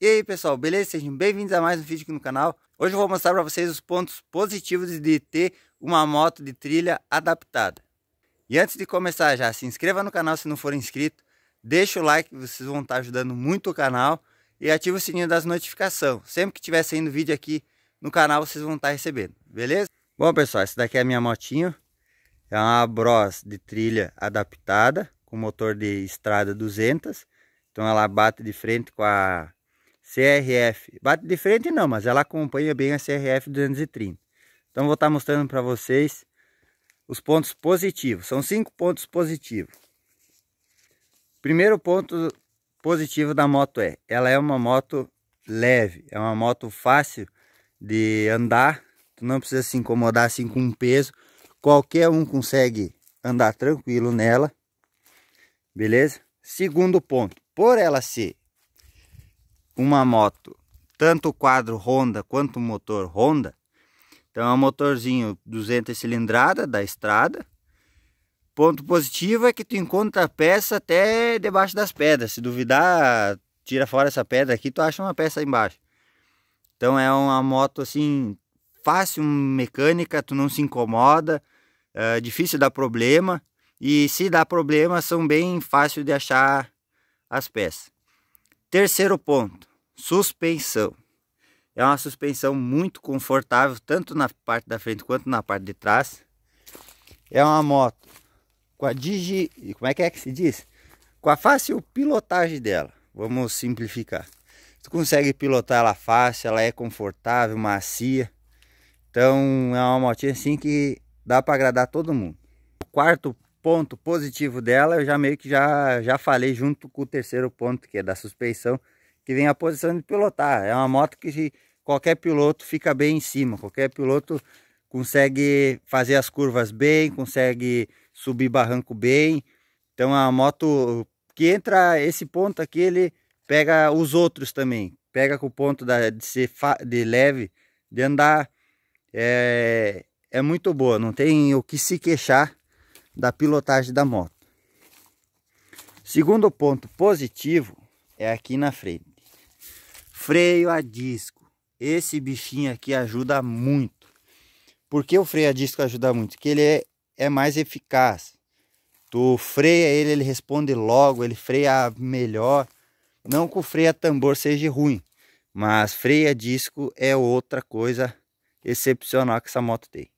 E aí pessoal, beleza? Sejam bem-vindos a mais um vídeo aqui no canal. Hoje eu vou mostrar para vocês os pontos positivos de ter uma moto de trilha adaptada. E antes de começar já, se inscreva no canal se não for inscrito, deixa o like, vocês vão estar ajudando muito o canal e ativa o sininho das notificações. Sempre que tiver saindo vídeo aqui no canal, vocês vão estar recebendo, beleza? Bom pessoal, essa daqui é a minha motinho, é uma Bros de trilha adaptada, com motor de estrada 200, então ela bate de frente com a CRF. Bate de frente não, mas ela acompanha bem a CRF 230. Então vou estar tá mostrando para vocês os pontos positivos. São cinco pontos positivos. Primeiro ponto positivo da moto é, ela é uma moto leve, é uma moto fácil de andar, tu não precisa se incomodar assim com um peso, qualquer um consegue andar tranquilo nela, beleza? Segundo ponto, por ela ser uma moto, tanto o quadro Honda quanto o motor Honda, então é um motorzinho 200 cilindrada da estrada. Ponto positivo é que tu encontra a peça até debaixo das pedras. Se duvidar, tira fora essa pedra aqui, tu acha uma peça embaixo. Então é uma moto assim fácil mecânica, tu não se incomoda, é difícil dar problema e se dá problema são bem fácil de achar as peças. Terceiro ponto, Suspensão. É uma suspensão muito confortável, tanto na parte da frente quanto na parte de trás. É uma moto com a digi... Como é que é que se diz? Com a fácil pilotagem dela. Vamos simplificar. Você consegue pilotar ela fácil, ela é confortável, macia. Então é uma motinha assim que dá para agradar todo mundo. O quarto ponto positivo dela, eu já meio que já, já falei junto com o terceiro ponto, que é da suspensão que vem a posição de pilotar. É uma moto que qualquer piloto fica bem em cima, qualquer piloto consegue fazer as curvas bem, consegue subir barranco bem. Então é a moto que entra esse ponto aqui, ele pega os outros também. Pega com o ponto da, de ser de leve, de andar. É, é muito boa, não tem o que se queixar da pilotagem da moto. Segundo ponto positivo é aqui na frente freio a disco. Esse bichinho aqui ajuda muito. Por que o freio a disco ajuda muito? Porque ele é, é mais eficaz. Tu freia ele, ele responde logo, ele freia melhor. Não que o freio a tambor seja ruim, mas freio a disco é outra coisa excepcional que essa moto tem.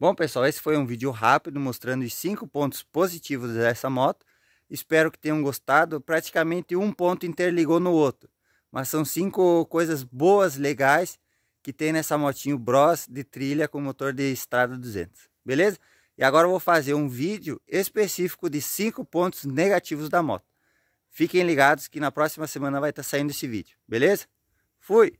Bom pessoal, esse foi um vídeo rápido mostrando os 5 pontos positivos dessa moto. Espero que tenham gostado, praticamente um ponto interligou no outro. Mas são cinco coisas boas, legais, que tem nessa motinho Bros de trilha com motor de estrada 200. Beleza? E agora eu vou fazer um vídeo específico de cinco pontos negativos da moto. Fiquem ligados que na próxima semana vai estar tá saindo esse vídeo. Beleza? Fui!